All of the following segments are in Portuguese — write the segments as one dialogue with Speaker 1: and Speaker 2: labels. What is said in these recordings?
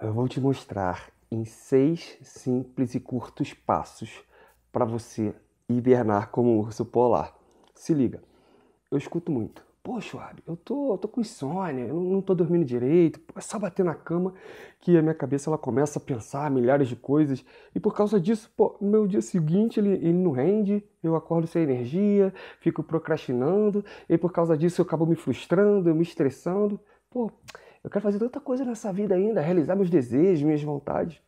Speaker 1: Eu vou te mostrar em seis simples e curtos passos para você hibernar como um urso polar. Se liga, eu escuto muito. Poxa, eu tô, tô com insônia, eu não tô dormindo direito. É só bater na cama que a minha cabeça ela começa a pensar milhares de coisas. E por causa disso, pô, meu dia seguinte ele, ele não rende, eu acordo sem energia, fico procrastinando. E por causa disso eu acabo me frustrando, eu me estressando. Pô, eu quero fazer tanta coisa nessa vida ainda, realizar meus desejos, minhas vontades.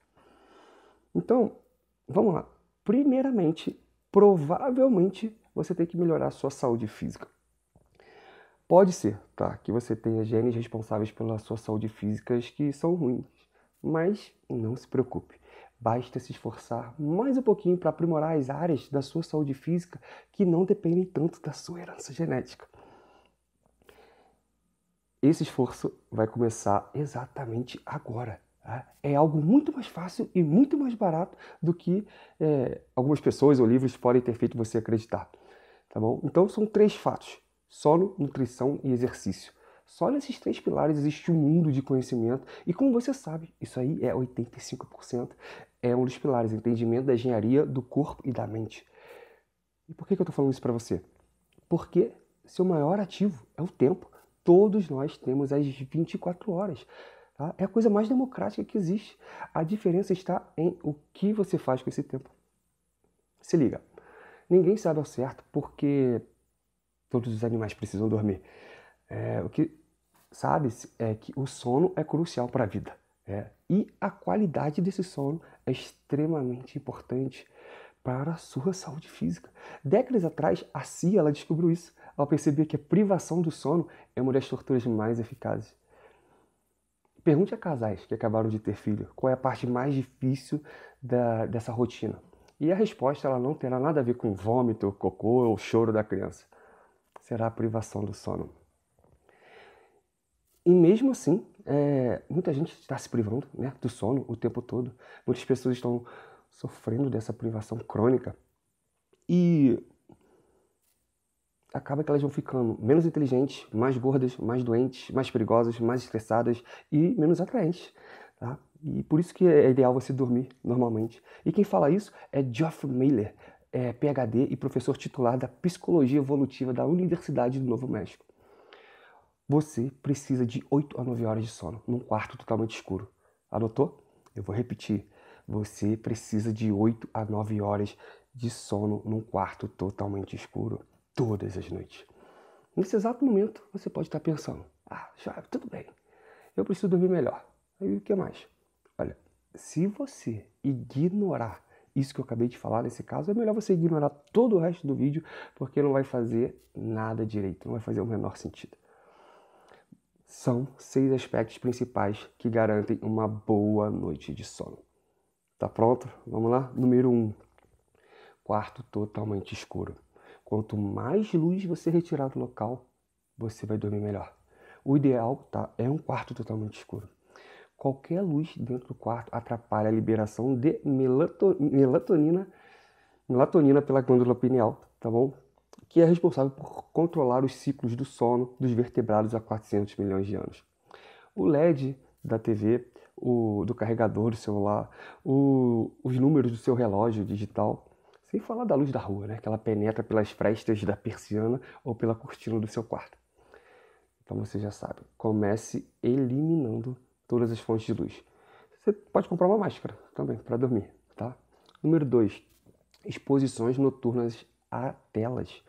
Speaker 1: Então, vamos lá. Primeiramente, provavelmente você tem que melhorar a sua saúde física. Pode ser, tá, que você tenha genes responsáveis pela sua saúde física que são ruins, mas não se preocupe. Basta se esforçar mais um pouquinho para aprimorar as áreas da sua saúde física que não dependem tanto da sua herança genética. Esse esforço vai começar exatamente agora. Tá? É algo muito mais fácil e muito mais barato do que é, algumas pessoas ou livros podem ter feito você acreditar. Tá bom? Então são três fatos: solo, nutrição e exercício. Só nesses três pilares existe um mundo de conhecimento. E como você sabe, isso aí é 85%. É um dos pilares, entendimento da engenharia do corpo e da mente. E por que, que eu estou falando isso para você? Porque seu maior ativo é o tempo. Todos nós temos as 24 horas. Tá? É a coisa mais democrática que existe. A diferença está em o que você faz com esse tempo. Se liga, ninguém sabe ao certo porque todos os animais precisam dormir. É, o que sabe se é que o sono é crucial para a vida. É, e a qualidade desse sono é extremamente importante para a sua saúde física. Décadas atrás, a CIA ela descobriu isso ela perceber que a privação do sono é uma das torturas mais eficazes. Pergunte a casais que acabaram de ter filho qual é a parte mais difícil da, dessa rotina. E a resposta ela não terá nada a ver com vômito, cocô ou choro da criança. Será a privação do sono. E mesmo assim, é, muita gente está se privando né, do sono o tempo todo. Muitas pessoas estão sofrendo dessa privação crônica. E acaba que elas vão ficando menos inteligentes, mais gordas, mais doentes, mais perigosas, mais estressadas e menos atraentes. Tá? E por isso que é, é ideal você dormir normalmente. E quem fala isso é Geoff Miller, é PhD e professor titular da Psicologia Evolutiva da Universidade do Novo México. Você precisa de 8 a 9 horas de sono num quarto totalmente escuro. Anotou? Eu vou repetir. Você precisa de 8 a 9 horas de sono num quarto totalmente escuro todas as noites. Nesse exato momento, você pode estar pensando: ah, já, tudo bem, eu preciso dormir melhor. Aí o que mais? Olha, se você ignorar isso que eu acabei de falar nesse caso, é melhor você ignorar todo o resto do vídeo, porque não vai fazer nada direito, não vai fazer o menor sentido. São seis aspectos principais que garantem uma boa noite de sono. Tá pronto? Vamos lá? Número um, quarto totalmente escuro. Quanto mais luz você retirar do local, você vai dormir melhor. O ideal tá, é um quarto totalmente escuro. Qualquer luz dentro do quarto atrapalha a liberação de melatonina, melatonina pela glândula pineal, tá bom? Que é responsável por controlar os ciclos do sono dos vertebrados há 400 milhões de anos. O LED da TV, o, do carregador do celular, o, os números do seu relógio digital sem falar da luz da rua, né? Que ela penetra pelas frestas da persiana ou pela cortina do seu quarto. Então você já sabe. Comece eliminando todas as fontes de luz. Você pode comprar uma máscara também para dormir, tá? Número 2. Exposições noturnas a telas.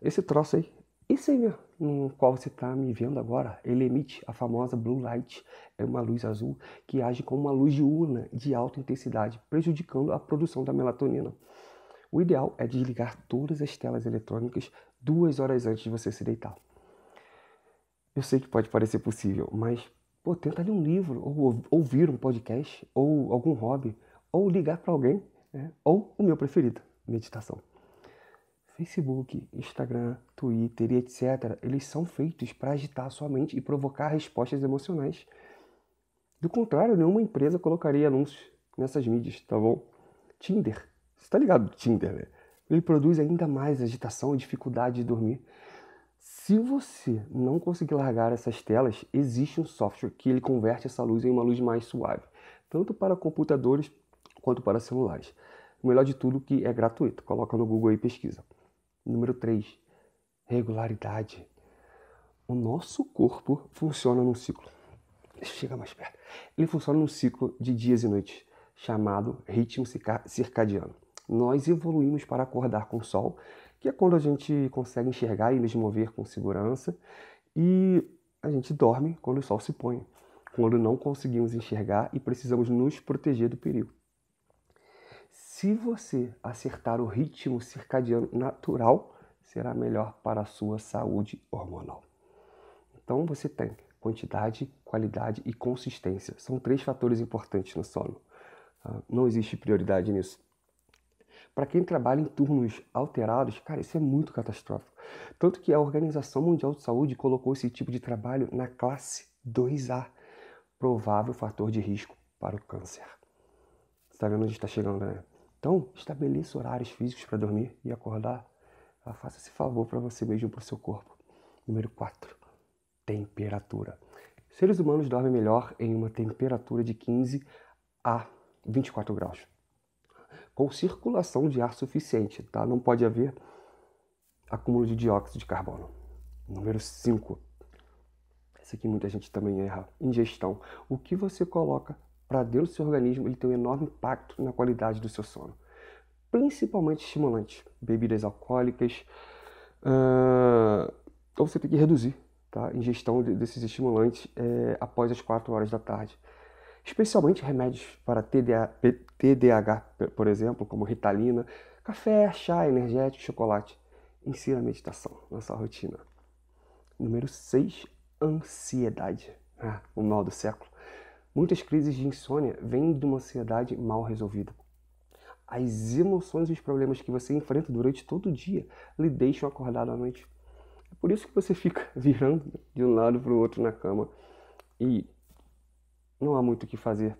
Speaker 1: Esse troço aí, esse aí mesmo, no qual você está me vendo agora, ele emite a famosa blue light. É uma luz azul que age como uma luz diurna de alta intensidade, prejudicando a produção da melatonina. O ideal é desligar todas as telas eletrônicas duas horas antes de você se deitar. Eu sei que pode parecer possível, mas pô, tenta ler um livro, ou ouvir um podcast, ou algum hobby, ou ligar para alguém, né? ou o meu preferido, meditação. Facebook, Instagram, Twitter e etc. Eles são feitos para agitar a sua mente e provocar respostas emocionais. Do contrário, nenhuma empresa colocaria anúncios nessas mídias, tá bom? Tinder você tá ligado do Tinder, né? Ele produz ainda mais agitação e dificuldade de dormir. Se você não conseguir largar essas telas, existe um software que ele converte essa luz em uma luz mais suave, tanto para computadores quanto para celulares. O melhor de tudo que é gratuito. Coloca no Google e pesquisa. Número 3. Regularidade. O nosso corpo funciona num ciclo. Chega mais perto. Ele funciona num ciclo de dias e noites, chamado ritmo circadiano nós evoluímos para acordar com o sol, que é quando a gente consegue enxergar e nos mover com segurança, e a gente dorme quando o sol se põe, quando não conseguimos enxergar e precisamos nos proteger do perigo. Se você acertar o ritmo circadiano natural, será melhor para a sua saúde hormonal. Então você tem quantidade, qualidade e consistência. São três fatores importantes no sono. Ah, não existe prioridade nisso. Para quem trabalha em turnos alterados, cara, isso é muito catastrófico. Tanto que a Organização Mundial de Saúde colocou esse tipo de trabalho na classe 2A, provável fator de risco para o câncer. Você está vendo onde está chegando, né? Então, estabeleça horários físicos para dormir e acordar. Ah, faça esse favor para você mesmo, para o seu corpo. Número 4. Temperatura. Seres humanos dormem melhor em uma temperatura de 15 a 24 graus com circulação de ar suficiente, tá? Não pode haver acúmulo de dióxido de carbono. Número 5. Essa aqui muita gente também erra. Ingestão. O que você coloca para dentro do seu organismo, ele tem um enorme impacto na qualidade do seu sono. Principalmente estimulantes, bebidas alcoólicas. Uh... Então você tem que reduzir tá? ingestão desses estimulantes é, após as 4 horas da tarde especialmente remédios para TDAH, por exemplo, como ritalina, café, chá, energético, chocolate. Insira a meditação na sua rotina. Número 6, ansiedade. Ah, o mal do século. Muitas crises de insônia vêm de uma ansiedade mal resolvida. As emoções e os problemas que você enfrenta durante todo o dia lhe deixam acordado à noite. É por isso que você fica virando de um lado para o outro na cama e não há muito o que fazer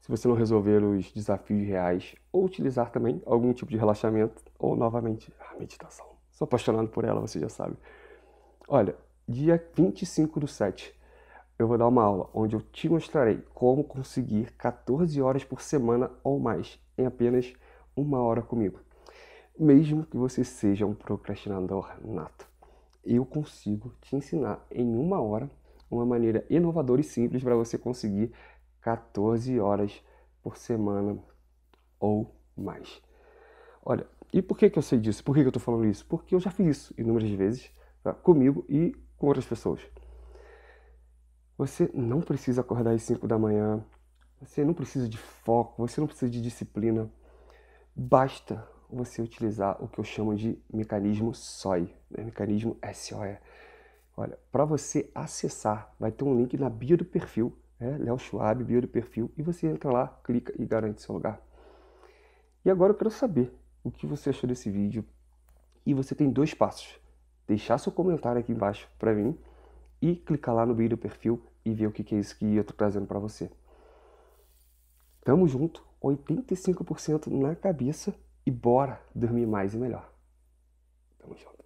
Speaker 1: se você não resolver os desafios reais ou utilizar também algum tipo de relaxamento ou novamente a meditação. Sou apaixonado por ela, você já sabe. Olha, dia 25 do 7, eu vou dar uma aula onde eu te mostrarei como conseguir 14 horas por semana ou mais em apenas uma hora comigo. Mesmo que você seja um procrastinador nato, eu consigo te ensinar em uma hora uma maneira inovadora e simples para você conseguir 14 horas por semana ou mais. Olha, e por que, que eu sei disso? Por que, que eu estou falando isso? Porque eu já fiz isso inúmeras vezes tá? comigo e com outras pessoas. Você não precisa acordar às 5 da manhã, você não precisa de foco, você não precisa de disciplina. Basta você utilizar o que eu chamo de mecanismo SOI, né? mecanismo SOE Olha, para você acessar, vai ter um link na bio do perfil, né? Léo Schwab, bio do perfil, e você entra lá, clica e garante seu lugar. E agora eu quero saber o que você achou desse vídeo. E você tem dois passos: deixar seu comentário aqui embaixo para mim e clicar lá no bio do perfil e ver o que é isso que eu tô trazendo para você. Tamo junto, 85% na cabeça e bora dormir mais e melhor. Tamo junto.